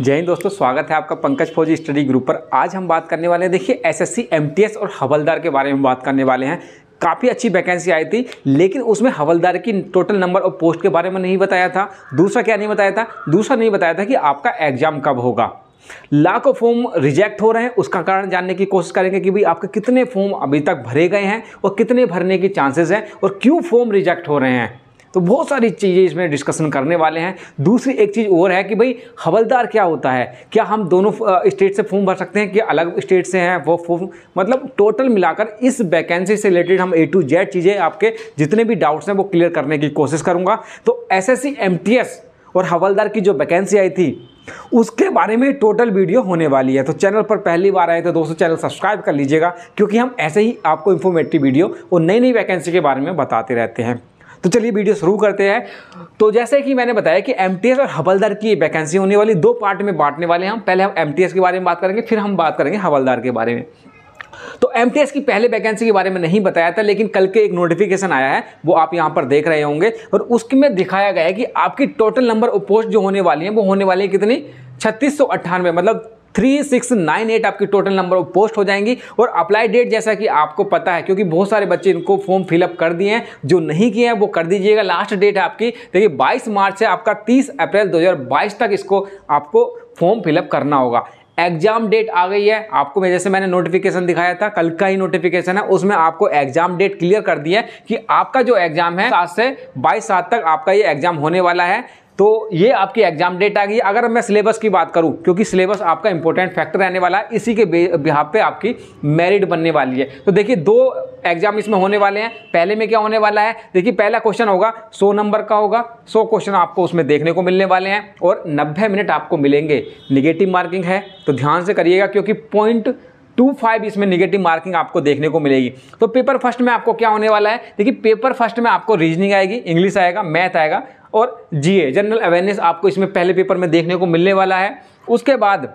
जय हिंद दोस्तों स्वागत है आपका पंकज फौजी स्टडी ग्रुप पर आज हम बात करने वाले हैं देखिए एसएससी एमटीएस और हवलदार के बारे में बात करने वाले हैं काफ़ी अच्छी वैकेंसी आई थी लेकिन उसमें हवलदार की टोटल नंबर और पोस्ट के बारे में नहीं बताया था दूसरा क्या नहीं बताया था दूसरा नहीं बताया था कि आपका एग्जाम कब होगा लाखों फॉर्म रिजेक्ट हो रहे हैं उसका कारण जानने की कोशिश करेंगे कि भाई आपके कितने फॉर्म अभी तक भरे गए हैं और कितने भरने के चांसेस हैं और क्यों फॉर्म रिजेक्ट हो रहे हैं तो बहुत सारी चीज़ें इसमें डिस्कशन करने वाले हैं दूसरी एक चीज़ और है कि भाई हवलदार क्या होता है क्या हम दोनों स्टेट से फॉर्म भर सकते हैं कि अलग स्टेट से हैं वो फॉर्म मतलब टोटल मिलाकर इस वैकेंसी से रिलेटेड हम ए टू जेड चीज़ें आपके जितने भी डाउट्स हैं वो क्लियर करने की कोशिश करूँगा तो एस एस और हवलदार की जो वैकेंसी आई थी उसके बारे में टोटल वीडियो होने वाली है तो चैनल पर पहली बार आए तो दोस्तों चैनल सब्सक्राइब कर लीजिएगा क्योंकि हम ऐसे ही आपको इन्फॉर्मेटिव वीडियो और नई नई वैकेंसी के बारे में बताते रहते हैं तो चलिए वीडियो शुरू करते हैं तो जैसे कि मैंने बताया कि एम और हवलदार की वैकेंसी होने वाली दो पार्ट में बांटने वाले हैं हम पहले हम एम के बारे में बात करेंगे फिर हम बात करेंगे हवलदार के बारे में तो एम की पहले वैकेंसी के बारे में नहीं बताया था लेकिन कल के एक नोटिफिकेशन आया है वो आप यहाँ पर देख रहे होंगे और उसमें दिखाया गया है कि आपकी टोटल नंबर ऑफ पोस्ट जो होने वाली हैं वो होने वाली है कितनी छत्तीस मतलब थ्री सिक्स नाइन एट आपकी टोटल नंबर ऑफ पोस्ट हो जाएंगी और अप्लाई डेट जैसा कि आपको पता है क्योंकि बहुत सारे बच्चे इनको फॉर्म फिलअप कर दिए हैं जो नहीं किए हैं वो कर दीजिएगा लास्ट डेट है आपकी देखिए 22 मार्च से आपका 30 अप्रैल 2022 तक इसको आपको फॉर्म फिलअप करना होगा एग्जाम डेट आ गई है आपको मैं जैसे मैंने नोटिफिकेशन दिखाया था कल का ही नोटिफिकेशन है उसमें आपको एग्जाम डेट क्लियर कर दिया है कि आपका जो एग्जाम है सात से बाईस सात तक आपका ये एग्जाम होने वाला है तो ये आपकी एग्जाम डेट आ गई अगर मैं सिलेबस की बात करूं क्योंकि सिलेबस आपका इंपॉर्टेंट फैक्टर रहने वाला है इसी के बिहाब पे आपकी मेरिट बनने वाली है तो देखिए दो एग्जाम इसमें होने वाले हैं पहले में क्या होने वाला है देखिए पहला क्वेश्चन होगा सौ नंबर का होगा सौ क्वेश्चन आपको उसमें देखने को मिलने वाले हैं और नब्बे मिनट आपको मिलेंगे निगेटिव मार्किंग है तो ध्यान से करिएगा क्योंकि पॉइंट टू फाइव इसमें निगेटिव मार्किंग आपको देखने को मिलेगी तो पेपर फर्स्ट में आपको क्या होने वाला है देखिए पेपर फर्स्ट में आपको रीजनिंग आएगी इंग्लिश आएगा मैथ आएगा और जीए जनरल अवेयरनेस आपको इसमें पहले पेपर में देखने को मिलने वाला है उसके बाद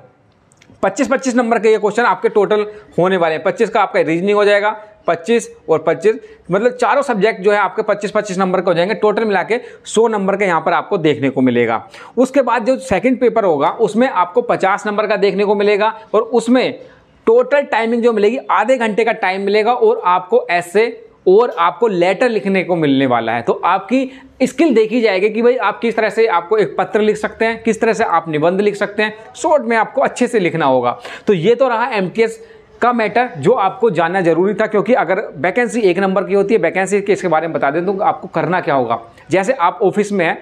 25-25 नंबर के ये क्वेश्चन आपके टोटल होने वाले हैं 25 का आपका रीजनिंग हो जाएगा 25 और 25 मतलब चारों सब्जेक्ट जो है आपके 25-25 नंबर के हो जाएंगे टोटल मिला के सौ नंबर के यहाँ पर आपको देखने को मिलेगा उसके बाद जो सेकंड पेपर होगा उसमें आपको 50 नंबर का देखने को मिलेगा और उसमें टोटल टाइमिंग जो मिलेगी आधे घंटे का टाइम मिलेगा और आपको ऐसे और आपको लेटर लिखने को मिलने वाला है तो आपकी स्किल देखी जाएगी कि भाई आप किस तरह से आपको एक पत्र लिख सकते हैं किस तरह से आप निबंध लिख सकते हैं शॉर्ट में आपको अच्छे से लिखना होगा तो ये तो रहा एम का मैटर जो आपको जानना जरूरी था क्योंकि अगर वैकेंसी एक नंबर की होती है वैकेंसी के इसके बारे में बता दें तो आपको करना क्या होगा जैसे आप ऑफिस में हैं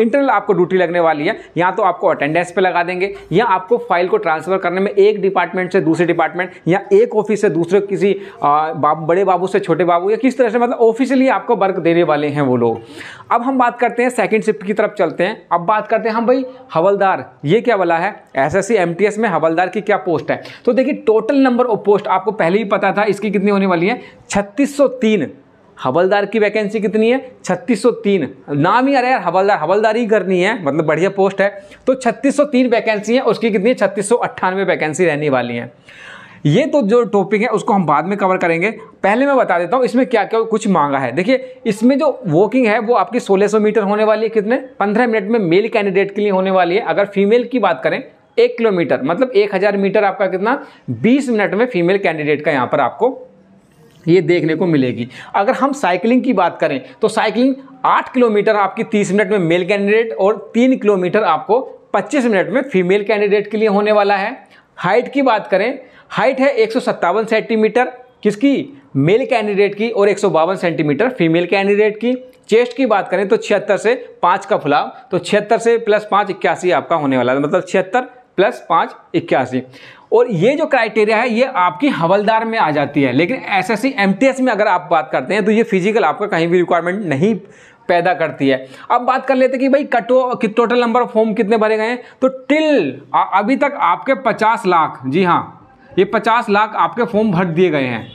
इंटरनल आपको ड्यूटी लगने वाली है या तो आपको अटेंडेंस पे लगा देंगे या आपको फाइल को ट्रांसफ़र करने में एक डिपार्टमेंट से दूसरे डिपार्टमेंट या एक ऑफिस से दूसरे किसी आ, बाब, बड़े बाबू से छोटे बाबू या किस तरह से मतलब ऑफिशियली आपको वर्क देने वाले हैं वो लोग अब हम बात करते हैं सेकेंड शिफ्ट की तरफ चलते हैं अब बात करते हैं हम भाई हवलदार ये क्या वाला है एस एस में हवलदार की क्या पोस्ट है तो देखिए टोटल नंबर ऑफ पोस्ट आपको पहले ही पता था इसकी कितनी होने वाली है छत्तीस हवलदार की वैकेंसी कितनी है 3603 नाम ही अरे यार हवलदार हवलदारी ही करनी है मतलब बढ़िया पोस्ट है तो 3603 वैकेंसी है उसकी कितनी है छत्तीस वैकेंसी रहने वाली है ये तो जो टॉपिक है उसको हम बाद में कवर करेंगे पहले मैं बता देता हूँ इसमें क्या क्या कुछ मांगा है देखिए इसमें जो वॉकिंग है वो आपकी 1600 मीटर होने वाली है कितने 15 मिनट में मेल कैंडिडेट के लिए होने वाली है अगर फीमेल की बात करें एक किलोमीटर मतलब एक हज़ार मीटर आपका कितना बीस मिनट में फीमेल कैंडिडेट का यहाँ पर आपको ये देखने को मिलेगी अगर हम साइकिलिंग की बात करें तो साइकिलिंग आठ किलोमीटर आपकी तीस मिनट में मेल कैंडिडेट और तीन किलोमीटर आपको पच्चीस मिनट में फीमेल कैंडिडेट के लिए होने वाला है हाइट की बात करें हाइट है एक सेंटीमीटर किसकी मेल कैंडिडेट की और एक सेंटीमीटर फीमेल कैंडिडेट की चेस्ट की बात करें तो छिहत्तर से पाँच का फुलाव तो छिहत्तर से प्लस पाँच इक्यासी आपका होने वाला है मतलब छिहत्तर प्लस पाँच इक्यासी और ये जो क्राइटेरिया है ये आपकी हवलदार में आ जाती है लेकिन एस एस में अगर आप बात करते हैं तो ये फिजिकल आपका कहीं भी रिक्वायरमेंट नहीं पैदा करती है अब बात कर लेते हैं कि भाई कटो कि टोटल नंबर ऑफ फॉर्म कितने भरे गए हैं तो टिल अभी तक आपके 50 लाख जी हाँ ये 50 लाख आपके फॉर्म भर दिए गए हैं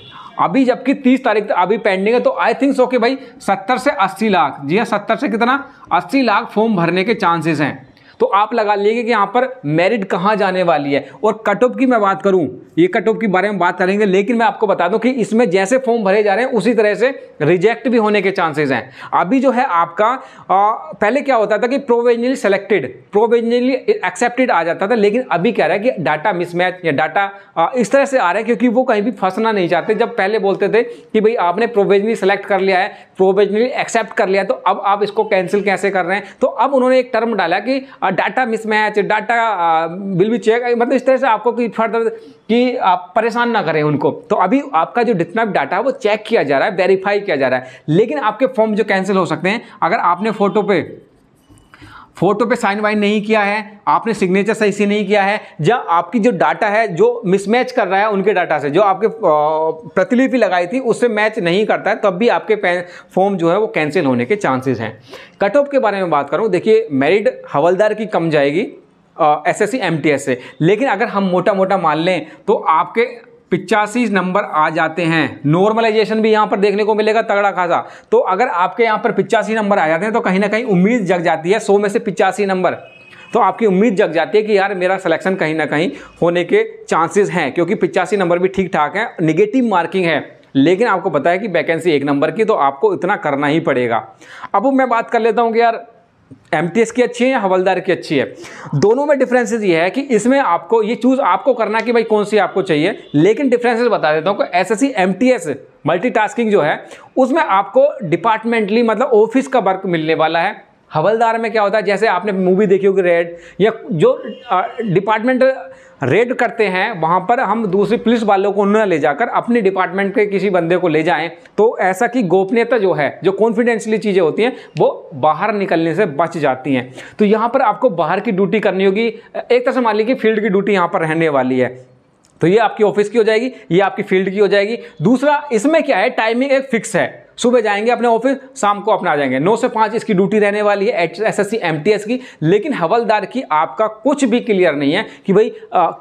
अभी जबकि 30 तारीख तक अभी पेंडिंग है तो आई थिंक सो कि भाई 70 से 80 लाख जी हाँ 70 से कितना 80 लाख फॉर्म भरने के चांसेस हैं तो आप लगा लीजिए कि यहाँ पर मेरिट कहाँ जाने वाली है और कट ऑफ की मैं बात करूँ ये कट ऑफ के बारे में बात करेंगे लेकिन मैं आपको बता दूँ कि इसमें जैसे फॉर्म भरे जा रहे हैं उसी तरह से रिजेक्ट भी होने के चांसेज हैं अभी जो है आपका आ, पहले क्या होता था कि प्रोविजनली सेलेक्टेड प्रोविजनली एक्सेप्टेड आ जाता था लेकिन अभी क्या रहा है कि डाटा मिसमैच या डाटा इस तरह से आ रहा है क्योंकि वो कहीं भी फंसना नहीं चाहते जब पहले बोलते थे कि भाई आपने प्रोविजनली सेलेक्ट कर लिया है प्रोविजनली एक्सेप्ट कर लिया तो अब आप इसको कैंसिल कैसे कर रहे हैं तो अब उन्होंने एक टर्म डाला कि डाटा मिसमैच डाटा बिल भी चेक मतलब इस तरह से आपको कि फर्दर कि आप परेशान ना करें उनको तो अभी आपका जो जितना भी डाटा है वो चेक किया जा रहा है वेरीफाई किया जा रहा है लेकिन आपके फॉर्म जो कैंसिल हो सकते हैं अगर आपने फ़ोटो पे फोटो पे साइन वाइन नहीं किया है आपने सिग्नेचर सही से नहीं किया है या आपकी जो डाटा है जो मिसमैच कर रहा है उनके डाटा से जो आपके प्रतिलिपि लगाई थी उससे मैच नहीं करता है तब भी आपके फॉर्म जो है वो कैंसिल होने के चांसेस हैं कट ऑफ के बारे में बात करूँ देखिए मेरिड हवलदार की कम जाएगी S S C M T S से लेकिन अगर हम मोटा मोटा मान लें तो आपके पिचासी नंबर आ जाते हैं नॉर्मलाइजेशन भी यहाँ पर देखने को मिलेगा तगड़ा खासा तो अगर आपके यहाँ पर पिचासी नंबर आ जाते हैं तो कहीं ना कहीं उम्मीद जग जाती है सौ में से पिचासी नंबर तो आपकी उम्मीद जग जाती है कि यार मेरा सिलेक्शन कहीं ना कहीं होने के चांसेस हैं क्योंकि पिचासी नंबर भी ठीक ठाक है निगेटिव मार्किंग है लेकिन आपको पता है कि वैकेंसी एक नंबर की तो आपको इतना करना ही पड़ेगा अब मैं बात कर लेता हूँ कि यार एम की अच्छी है या हवलदार की अच्छी है दोनों में डिफरेंसेस ये है कि इसमें आपको ये चूज़ आपको करना कि भाई कौन सी आपको चाहिए लेकिन डिफरेंसेस बता देता हूँ S S C M T S multitasking जो है उसमें आपको डिपार्टमेंटली मतलब ऑफिस का वर्क मिलने वाला है हवलदार में क्या होता है जैसे आपने मूवी देखी होगी रेड या जो डिपार्टमेंट रेड करते हैं वहाँ पर हम दूसरी पुलिस वालों को न ले जाकर अपने डिपार्टमेंट के किसी बंदे को ले जाएं तो ऐसा कि गोपनीयता जो है जो कॉन्फिडेंशली चीज़ें होती हैं वो बाहर निकलने से बच जाती हैं तो यहाँ पर आपको बाहर की ड्यूटी करनी होगी एक तरह से मान लीजिए फील्ड की ड्यूटी यहाँ पर रहने वाली है तो ये आपकी ऑफिस की हो जाएगी ये आपकी फील्ड की हो जाएगी दूसरा इसमें क्या है टाइमिंग एक फिक्स है सुबह जाएंगे अपने ऑफिस शाम को अपना आ जाएंगे नौ से पाँच इसकी ड्यूटी रहने वाली है एस एस की लेकिन हवलदार की आपका कुछ भी क्लियर नहीं है कि भाई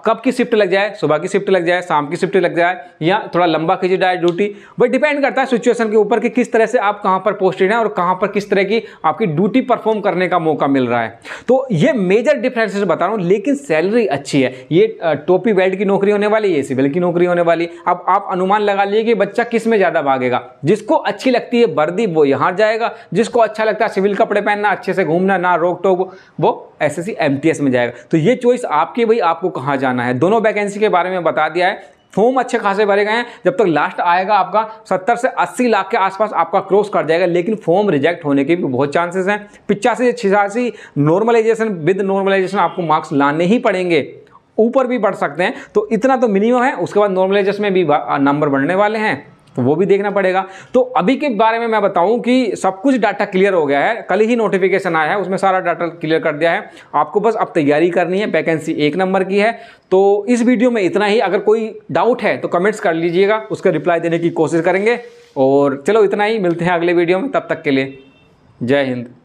कब की शिफ्ट लग जाए सुबह की शिफ्ट लग जाए शाम की शिफ्ट लग जाए या थोड़ा लंबा खींची जाए ड्यूटी भाई डिपेंड करता है सिचुएशन के ऊपर कि किस तरह से आप कहाँ पर पोस्टेड हैं और कहाँ पर किस तरह की आपकी ड्यूटी परफॉर्म करने का मौका मिल रहा है तो ये मेजर डिफरेंसेस बता रहा हूँ लेकिन सैलरी अच्छी है ये टोपी वेल्ड की नौकरी होने वाली है सिविल की नौकरी होने वाली अब आप अनुमान लगा लिए कि बच्चा किस में ज़्यादा भागेगा जिसको अच्छी अच्छी लगती है वर्दी वो यहाँ जाएगा जिसको अच्छा लगता है सिविल कपड़े पहनना अच्छे से घूमना ना रोक टोक वो एस एस में जाएगा तो ये चॉइस आपकी भाई आपको कहाँ जाना है दोनों वैकेंसी के बारे में बता दिया है फॉर्म अच्छे खासे भरे गए हैं जब तक तो लास्ट आएगा आपका 70 से 80 लाख के आसपास आपका क्रॉस कर जाएगा लेकिन फॉर्म रिजेक्ट होने के भी बहुत चांसेस हैं पिचासी से छियासी नॉर्मलाइजेशन विद नॉर्मलाइजेशन आपको मार्क्स लाने ही पड़ेंगे ऊपर भी बढ़ सकते हैं तो इतना तो मिनिमम है उसके बाद नॉर्मलाइजेशन में भी नंबर बढ़ने वाले हैं तो वो भी देखना पड़ेगा तो अभी के बारे में मैं बताऊं कि सब कुछ डाटा क्लियर हो गया है कल ही नोटिफिकेशन आया है उसमें सारा डाटा क्लियर कर दिया है आपको बस अब तैयारी करनी है वैकेंसी एक नंबर की है तो इस वीडियो में इतना ही अगर कोई डाउट है तो कमेंट्स कर लीजिएगा उसका रिप्लाई देने की कोशिश करेंगे और चलो इतना ही मिलते हैं अगले वीडियो में तब तक के लिए जय हिंद